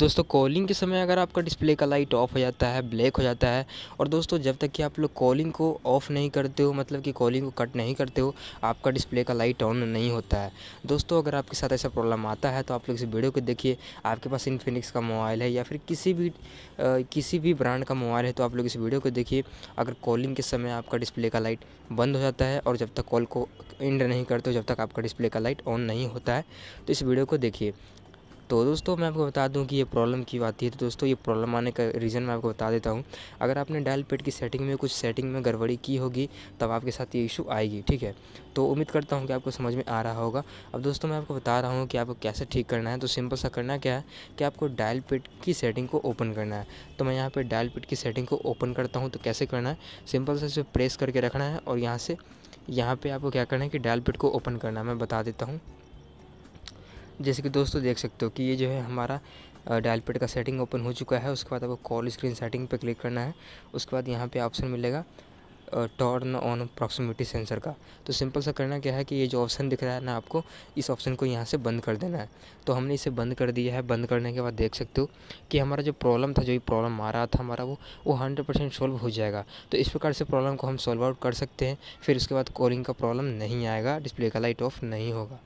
दोस्तों कॉलिंग के समय अगर आपका डिस्प्ले का लाइट ऑफ हो जाता है ब्लैक हो जाता है और दोस्तों जब तक कि आप लोग कॉलिंग को ऑफ़ नहीं करते हो मतलब कि कॉलिंग को कट नहीं करते हो आपका डिस्प्ले का लाइट ऑन नहीं होता है दोस्तों अगर आपके साथ ऐसा प्रॉब्लम आता है तो आप लोग इस वीडियो को देखिए आपके पास इन्फिनिक्स का मोबाइल है या फिर किसी भी आ, किसी भी ब्रांड का मोबाइल है तो आप लोग इस वीडियो को देखिए अगर कॉलिंग के समय आपका डिस्प्ले का लाइट बंद हो जाता है और जब तक कॉल को एंड नहीं करते हो जब तक आपका डिस्प्ले का लाइट ऑन नहीं होता है तो इस वीडियो को देखिए तो दोस्तों मैं आपको बता दूं कि ये प्रॉब्लम क्यों आती है तो दोस्तों ये प्रॉब्लम आने का रीज़न मैं आपको बता देता हूँ अगर आपने डायल पेड की सेटिंग में कुछ सेटिंग में गड़बड़ी की होगी तब आपके साथ ये इशू आएगी ठीक है तो उम्मीद करता हूँ कि आपको समझ में आ रहा होगा अब दोस्तों मैं आपको बता रहा हूँ कि आपको कैसे ठीक करना है तो सिंपल सा करना क्या है कि आपको डायल पेड की सेटिंग को ओपन करना है तो मैं यहाँ पर डायल पेड की सेटिंग को ओपन करता हूँ तो कैसे करना है सिंपल सा इसे प्रेस करके रखना है और यहाँ से यहाँ पर आपको क्या करना है कि डायल पेड को ओपन करना है मैं बता देता हूँ जैसे कि दोस्तों देख सकते हो कि ये जो है हमारा डायल पेड का सेटिंग ओपन हो चुका है उसके बाद आपको कॉल स्क्रीन सेटिंग पर क्लिक करना है उसके बाद यहाँ पे ऑप्शन मिलेगा टर्न ऑन अप्रॉक्सीमेटी सेंसर का तो सिंपल सा करना क्या है कि ये जो ऑप्शन दिख रहा है ना आपको इस ऑप्शन को यहाँ से बंद कर देना है तो हमने इसे बंद कर दिया है बंद करने के बाद देख सकते हो कि हमारा जो प्रॉब्लम था जो प्रॉब्लम आ रहा था हमारा वो वो हंड्रेड परसेंट सॉल्व हो जाएगा तो इस प्रकार से प्रॉब्लम को हम सॉल्व आउट कर सकते हैं फिर उसके बाद कॉलिंग का प्रॉब्लम नहीं आएगा डिस्प्ले का लाइट ऑफ नहीं होगा